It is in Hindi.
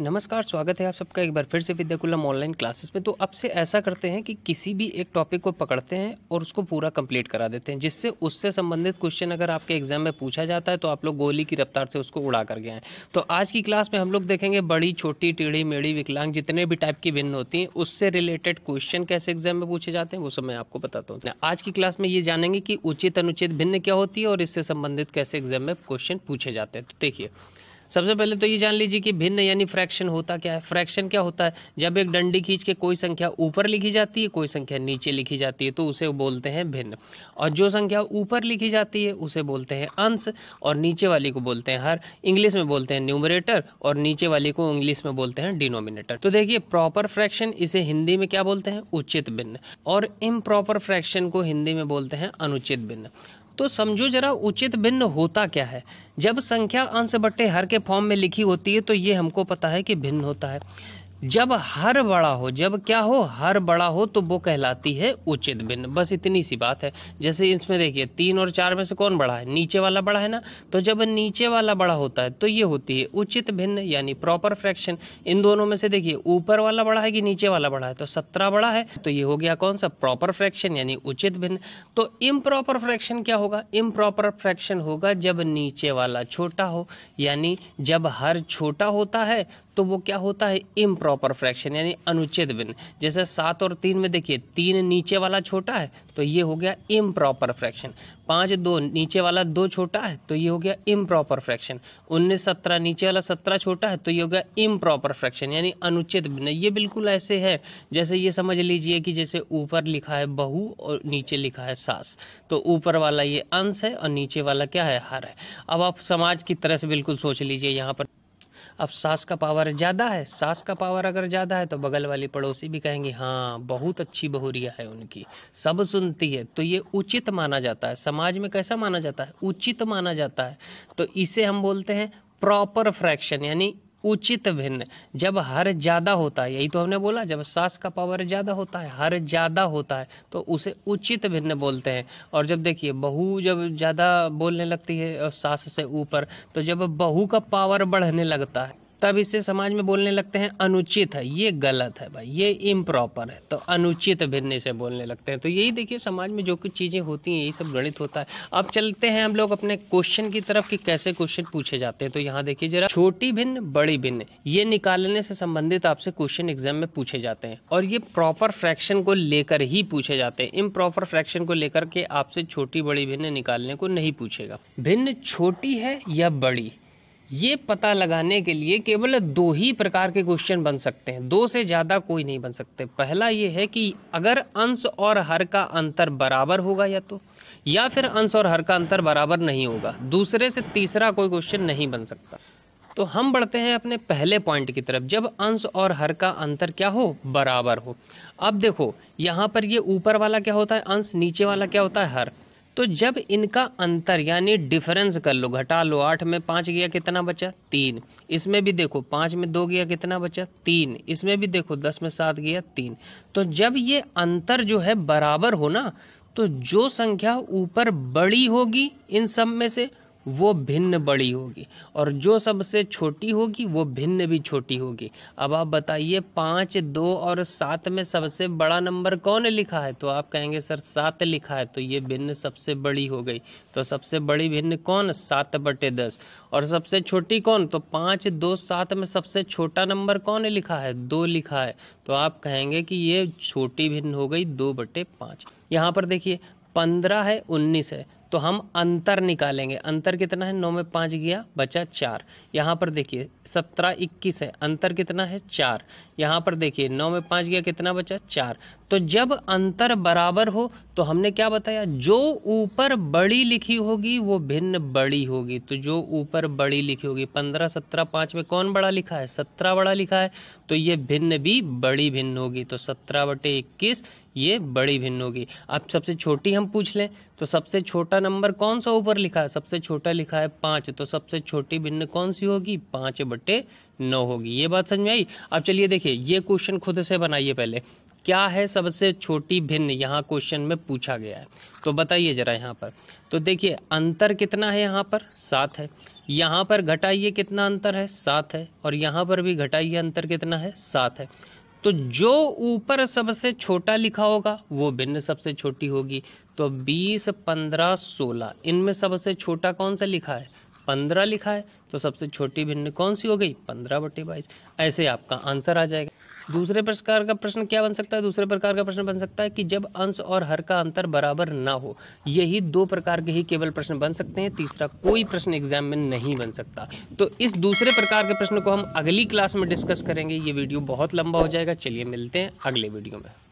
नमस्कार स्वागत है आप सबका एक बार फिर से विद्याकुलम ऑनलाइन क्लासेस में तो अब से ऐसा करते हैं कि किसी भी एक टॉपिक को पकड़ते हैं और उसको पूरा कंप्लीट करा देते हैं जिससे उससे संबंधित क्वेश्चन अगर आपके एग्जाम में पूछा जाता है तो आप लोग गोली की रफ्तार से उसको उड़ा कर गए हैं तो आज की क्लास में हम लोग देखेंगे बड़ी छोटी टीढ़ी मेढ़ी विकलांग जितने भी टाइप की भिन्न होती हैं उससे रिलेटेड क्वेश्चन कैसे एग्जाम में पूछे जाते हैं वो सब मैं आपको बताता हूँ आज की क्लास में ये जानेंगे कि उचित अनुचित भिन्न क्या होती है और इससे संबंधित कैसे एग्जाम में क्वेश्चन पूछे जाते हैं तो देखिए सबसे पहले तो ये जान लीजिए कि भिन्न यानी फ्रैक्शन होता क्या है फ्रैक्शन क्या होता है जब एक डंडी खींच के कोई संख्या ऊपर लिखी जाती है कोई संख्या नीचे लिखी जाती है तो उसे बोलते हैं भिन्न और जो संख्या ऊपर लिखी जाती है उसे बोलते हैं अंश और नीचे वाली को बोलते हैं हर इंग्लिश में बोलते हैं न्यूमरेटर और नीचे वाली को इंग्लिश में बोलते हैं डिनोमिनेटर तो देखिए प्रॉपर फ्रैक्शन इसे हिंदी में क्या बोलते हैं उचित भिन्न और इम फ्रैक्शन को हिंदी में बोलते हैं अनुचित भिन्न तो समझो जरा उचित भिन्न होता क्या है जब संख्या अंश बट्टे हर के फॉर्म में लिखी होती है तो ये हमको पता है कि भिन्न होता है जब हर बड़ा हो जब क्या हो हर बड़ा हो तो वो कहलाती है उचित भिन्न बस इतनी सी बात है जैसे इसमें देखिए तीन और चार में से कौन बड़ा है नीचे वाला बड़ा है ना तो जब नीचे वाला बड़ा होता है तो ये होती है उचित भिन्न यानी प्रॉपर फ्रैक्शन इन दोनों में से देखिए ऊपर वाला बड़ा है कि नीचे वाला बड़ा है तो सत्रह बड़ा है तो ये हो गया कौन सा प्रॉपर फ्रैक्शन यानी उचित भिन्न तो प्रॉपर फ्रैक्शन क्या होगा प्रॉपर फ्रैक्शन होगा जब नीचे वाला छोटा हो यानी जब हर छोटा होता है तो वो क्या होता है इम इम्प्रॉपर फ्रैक्शन यानी अनुचित भिन्न जैसे सात और तीन में देखिए तीन नीचे वाला छोटा है तो ये हो गया इम प्रॉपर फ्रैक्शन पाँच दो नीचे वाला दो छोटा है तो ये हो गया इम प्रॉपर फ्रैक्शन उन्नीस सत्रह नीचे वाला सत्रह छोटा है तो ये हो गया इम प्रॉपर फ्रैक्शन यानी अनुचित भिन्न ये बिल्कुल ऐसे है जैसे ये समझ लीजिए कि जैसे ऊपर लिखा है बहू और नीचे लिखा है सास तो ऊपर वाला ये अंश है और नीचे वाला क्या है हर है अब आप समाज की तरह से बिल्कुल सोच लीजिए यहाँ पर अब सास का पावर ज़्यादा है सास का पावर अगर ज़्यादा है तो बगल वाली पड़ोसी भी कहेंगी हाँ बहुत अच्छी बहुरिया है उनकी सब सुनती है तो ये उचित माना जाता है समाज में कैसा माना जाता है उचित माना जाता है तो इसे हम बोलते हैं प्रॉपर फ्रैक्शन यानी उचित भिन्न जब हर ज़्यादा होता है यही तो हमने बोला जब सास का पावर ज़्यादा होता है हर ज़्यादा होता है तो उसे उचित भिन्न बोलते हैं और जब देखिए बहू जब ज़्यादा बोलने लगती है और सास से ऊपर तो जब बहू का पावर बढ़ने लगता है तब इसे समाज में बोलने लगते हैं अनुचित है ये गलत है भाई ये इम्प्रॉपर है तो अनुचित भिन्न से बोलने लगते हैं तो यही देखिए समाज में जो कुछ चीज़ें होती हैं यही सब गणित होता है अब चलते हैं हम लोग अपने क्वेश्चन की तरफ कि कैसे क्वेश्चन पूछे जाते हैं तो यहाँ देखिए जरा छोटी भिन्न बड़ी भिन्न ये निकालने से संबंधित आपसे क्वेश्चन एग्जाम में पूछे जाते हैं और ये प्रॉपर फ्रैक्शन को लेकर ही पूछे जाते हैं इम्प्रॉपर फ्रैक्शन को लेकर के आपसे छोटी बड़ी भिन्न निकालने को नहीं पूछेगा भिन्न छोटी है या बड़ी ये पता लगाने के लिए केवल दो ही प्रकार के क्वेश्चन बन सकते हैं दो से ज़्यादा कोई नहीं बन सकते पहला ये है कि अगर अंश और हर का अंतर बराबर होगा या तो या फिर अंश और हर का अंतर बराबर नहीं होगा दूसरे से तीसरा कोई क्वेश्चन नहीं बन सकता तो हम बढ़ते हैं अपने पहले पॉइंट की तरफ जब अंश और हर का अंतर क्या हो बराबर हो अब देखो यहाँ पर ये ऊपर वाला क्या होता है अंश नीचे वाला क्या होता है हर तो जब इनका अंतर यानी डिफरेंस कर लो घटा लो आठ में पाँच गया कितना बचा तीन इसमें भी देखो पाँच में दो गया कितना बचा तीन इसमें भी देखो दस में सात गया तीन तो जब ये अंतर जो है बराबर हो ना तो जो संख्या ऊपर बड़ी होगी इन सब में से वो भिन्न बड़ी होगी और जो सबसे छोटी होगी वो भिन्न भी छोटी होगी अब आप बताइए पाँच दो और सात में सबसे बड़ा नंबर कौन लिखा है तो आप कहेंगे सर सात लिखा है तो ये भिन्न सबसे बड़ी हो गई तो सबसे बड़ी भिन्न कौन सात बटे दस और सबसे छोटी कौन तो पाँच दो सात में सबसे छोटा नंबर कौन लिखा है दो लिखा है तो आप कहेंगे कि ये छोटी भिन्न हो गई दो बटे पाँच यहाँ पर देखिए पंद्रह है उन्नीस है तो हम अंतर निकालेंगे अंतर कितना है नौ में पाँच गया बचा चार यहाँ पर देखिए सत्रह इक्कीस है अंतर कितना है चार यहाँ पर देखिए नौ में पाँच गया कितना बचा चार तो जब अंतर बराबर हो तो हमने क्या बताया जो ऊपर बड़ी लिखी होगी वो भिन्न बड़ी होगी तो जो ऊपर बड़ी लिखी होगी पंद्रह सत्रह पाँच में कौन बड़ा लिखा है सत्रह बड़ा लिखा है तो ये भिन्न भी बड़ी भिन्न होगी तो सत्रह बटे इक्कीस ये बड़ी भिन्न होगी अब सबसे छोटी हम पूछ लें तो सबसे छोटा नंबर कौन सा ऊपर लिखा है सबसे छोटा लिखा है पाँच तो सबसे छोटी भिन्न कौन सी होगी पाँच बटे नौ होगी ये बात समझ में आई अब चलिए देखिए ये क्वेश्चन खुद से बनाइए पहले क्या है सबसे छोटी भिन्न यहाँ क्वेश्चन में पूछा गया है तो बताइए जरा यहाँ पर तो देखिए अंतर कितना है यहाँ पर सात है यहाँ पर घटाइए कितना अंतर है सात है और यहाँ पर भी घटाइए अंतर कितना है सात है तो जो ऊपर सबसे छोटा लिखा होगा वो भिन्न सबसे छोटी होगी तो बीस पंद्रह सोलह इनमें सबसे छोटा कौन सा लिखा है पंद्रह लिखा है तो सबसे छोटी भिन्न कौन सी हो गई पंद्रह बटे बाईस ऐसे आपका आंसर आ जाएगा दूसरे प्रकार का प्रश्न क्या बन सकता है दूसरे प्रकार का प्रश्न बन सकता है कि जब अंश और हर का अंतर बराबर ना हो यही दो प्रकार के ही केवल प्रश्न बन सकते हैं तीसरा कोई प्रश्न एग्जाम में नहीं बन सकता तो इस दूसरे प्रकार के प्रश्न को हम अगली क्लास में डिस्कस करेंगे ये वीडियो बहुत लंबा हो जाएगा चलिए मिलते हैं अगले वीडियो में